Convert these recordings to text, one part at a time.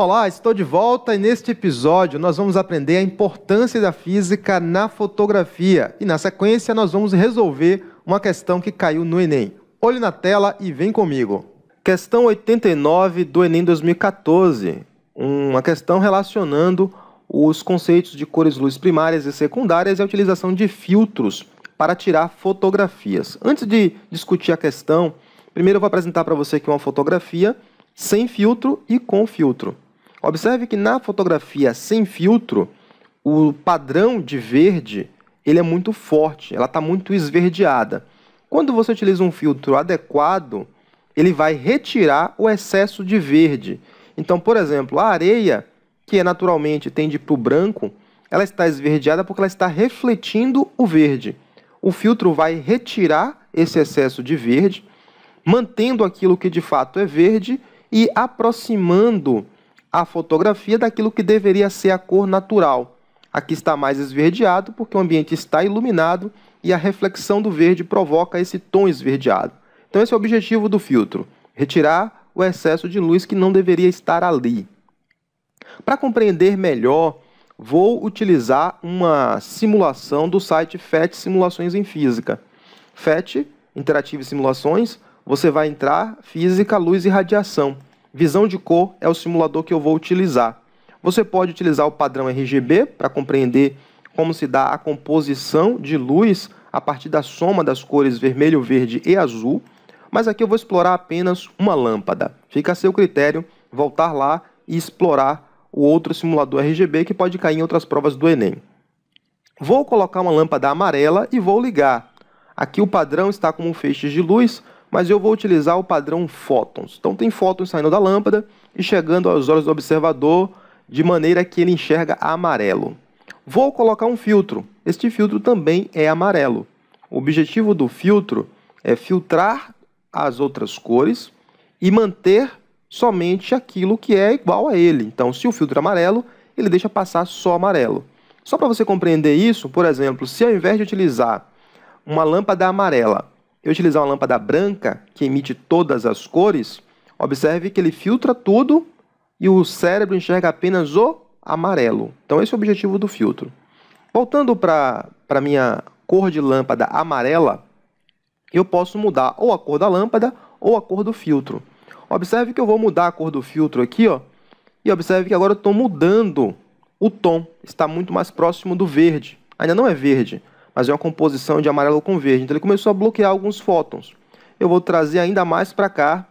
Olá, estou de volta e neste episódio nós vamos aprender a importância da física na fotografia e na sequência nós vamos resolver uma questão que caiu no Enem. Olhe na tela e vem comigo. Questão 89 do Enem 2014, uma questão relacionando os conceitos de cores luz primárias e secundárias e a utilização de filtros para tirar fotografias. Antes de discutir a questão, primeiro eu vou apresentar para você aqui uma fotografia sem filtro e com filtro. Observe que na fotografia sem filtro, o padrão de verde ele é muito forte, ela está muito esverdeada. Quando você utiliza um filtro adequado, ele vai retirar o excesso de verde. Então, por exemplo, a areia, que é naturalmente tende para o branco, ela está esverdeada porque ela está refletindo o verde. O filtro vai retirar esse excesso de verde, mantendo aquilo que de fato é verde e aproximando a fotografia daquilo que deveria ser a cor natural. Aqui está mais esverdeado porque o ambiente está iluminado e a reflexão do verde provoca esse tom esverdeado. Então, esse é o objetivo do filtro: retirar o excesso de luz que não deveria estar ali. Para compreender melhor, vou utilizar uma simulação do site FET Simulações em Física. FET, Interative Simulações, você vai entrar Física, Luz e Radiação. Visão de cor é o simulador que eu vou utilizar. Você pode utilizar o padrão RGB para compreender como se dá a composição de luz a partir da soma das cores vermelho, verde e azul, mas aqui eu vou explorar apenas uma lâmpada. Fica a seu critério voltar lá e explorar o outro simulador RGB que pode cair em outras provas do Enem. Vou colocar uma lâmpada amarela e vou ligar. Aqui o padrão está como feixes de luz, mas eu vou utilizar o padrão fótons. Então tem fótons saindo da lâmpada e chegando aos olhos do observador de maneira que ele enxerga amarelo. Vou colocar um filtro. Este filtro também é amarelo. O objetivo do filtro é filtrar as outras cores e manter somente aquilo que é igual a ele. Então, se o filtro é amarelo, ele deixa passar só amarelo. Só para você compreender isso, por exemplo, se ao invés de utilizar uma lâmpada amarela, e utilizar uma lâmpada branca que emite todas as cores, observe que ele filtra tudo e o cérebro enxerga apenas o amarelo. Então esse é o objetivo do filtro. Voltando para a minha cor de lâmpada amarela, eu posso mudar ou a cor da lâmpada ou a cor do filtro. Observe que eu vou mudar a cor do filtro aqui, ó, e observe que agora eu estou mudando o tom, está muito mais próximo do verde. Ainda não é verde, mas é uma composição de amarelo com verde. Então ele começou a bloquear alguns fótons. Eu vou trazer ainda mais para cá.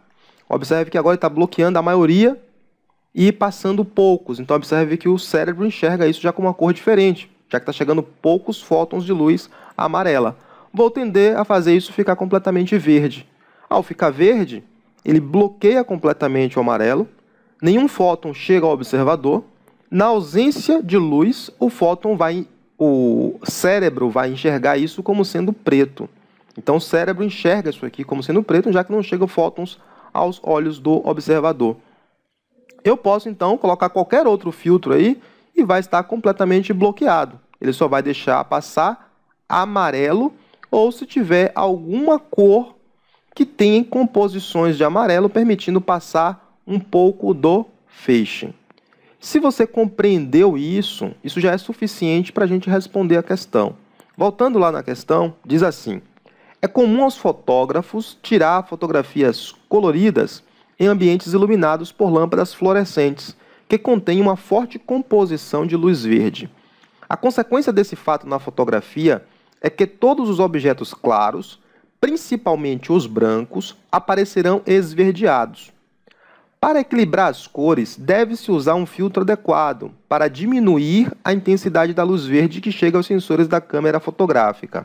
Observe que agora está bloqueando a maioria e passando poucos. Então observe que o cérebro enxerga isso já com uma cor diferente, já que está chegando poucos fótons de luz amarela. Vou tender a fazer isso ficar completamente verde. Ao ficar verde, ele bloqueia completamente o amarelo, nenhum fóton chega ao observador. Na ausência de luz, o fóton vai o cérebro vai enxergar isso como sendo preto. Então o cérebro enxerga isso aqui como sendo preto, já que não chegam fótons aos olhos do observador. Eu posso então colocar qualquer outro filtro aí e vai estar completamente bloqueado. Ele só vai deixar passar amarelo ou se tiver alguma cor que tenha composições de amarelo permitindo passar um pouco do feixe. Se você compreendeu isso, isso já é suficiente para a gente responder a questão. Voltando lá na questão, diz assim: é comum aos fotógrafos tirar fotografias coloridas em ambientes iluminados por lâmpadas fluorescentes, que contêm uma forte composição de luz verde. A consequência desse fato na fotografia é que todos os objetos claros, principalmente os brancos, aparecerão esverdeados. Para equilibrar as cores, deve-se usar um filtro adequado para diminuir a intensidade da luz verde que chega aos sensores da câmera fotográfica.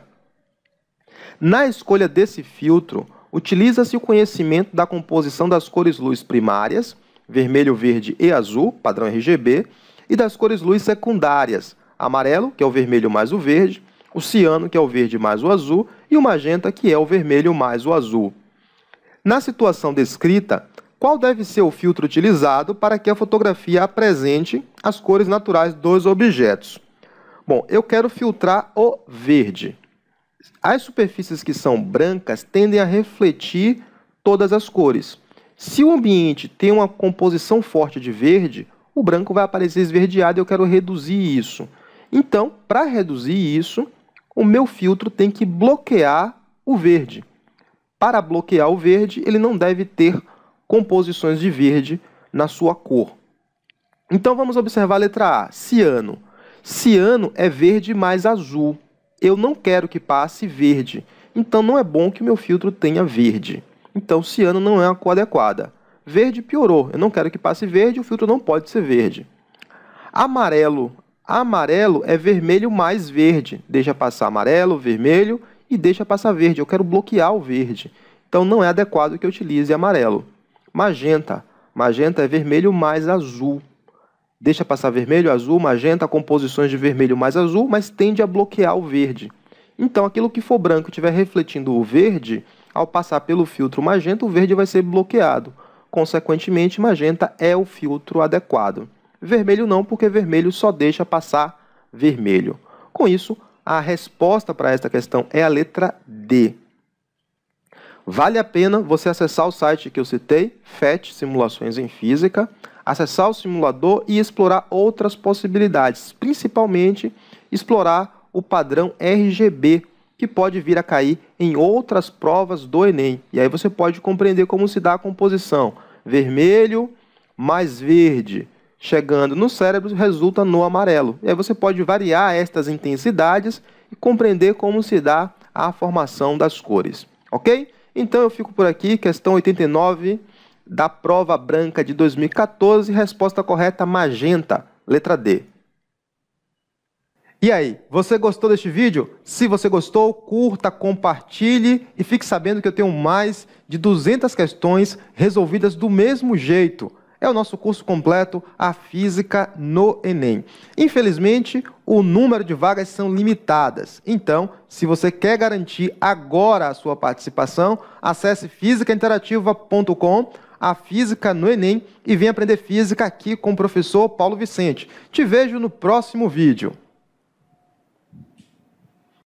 Na escolha desse filtro, utiliza-se o conhecimento da composição das cores luz primárias, vermelho, verde e azul, padrão RGB, e das cores luz secundárias, amarelo, que é o vermelho mais o verde, o ciano, que é o verde mais o azul, e o magenta, que é o vermelho mais o azul. Na situação descrita, qual deve ser o filtro utilizado para que a fotografia apresente as cores naturais dos objetos? Bom, eu quero filtrar o verde. As superfícies que são brancas tendem a refletir todas as cores. Se o ambiente tem uma composição forte de verde, o branco vai aparecer esverdeado e eu quero reduzir isso. Então, para reduzir isso, o meu filtro tem que bloquear o verde. Para bloquear o verde, ele não deve ter composições de verde na sua cor. Então vamos observar a letra A, ciano. Ciano é verde mais azul. Eu não quero que passe verde, então não é bom que meu filtro tenha verde. Então ciano não é uma cor adequada. Verde piorou, eu não quero que passe verde, o filtro não pode ser verde. Amarelo. Amarelo é vermelho mais verde. Deixa passar amarelo, vermelho e deixa passar verde. Eu quero bloquear o verde. Então não é adequado que eu utilize amarelo magenta. Magenta é vermelho mais azul. Deixa passar vermelho, azul, magenta, composições de vermelho mais azul, mas tende a bloquear o verde. Então, aquilo que for branco estiver refletindo o verde, ao passar pelo filtro magenta, o verde vai ser bloqueado. Consequentemente, magenta é o filtro adequado. Vermelho não, porque vermelho só deixa passar vermelho. Com isso, a resposta para esta questão é a letra D. Vale a pena você acessar o site que eu citei, FET Simulações em Física, acessar o simulador e explorar outras possibilidades, principalmente explorar o padrão RGB, que pode vir a cair em outras provas do Enem. E aí você pode compreender como se dá a composição. Vermelho mais verde chegando no cérebro resulta no amarelo. E aí você pode variar estas intensidades e compreender como se dá a formação das cores. Ok? Então eu fico por aqui, questão 89 da prova branca de 2014, resposta correta magenta, letra D. E aí, você gostou deste vídeo? Se você gostou, curta, compartilhe e fique sabendo que eu tenho mais de 200 questões resolvidas do mesmo jeito é o nosso curso completo A Física no Enem. Infelizmente, o número de vagas são limitadas. Então, se você quer garantir agora a sua participação, acesse físicainterativa.com a física no Enem e venha aprender física aqui com o professor Paulo Vicente. Te vejo no próximo vídeo.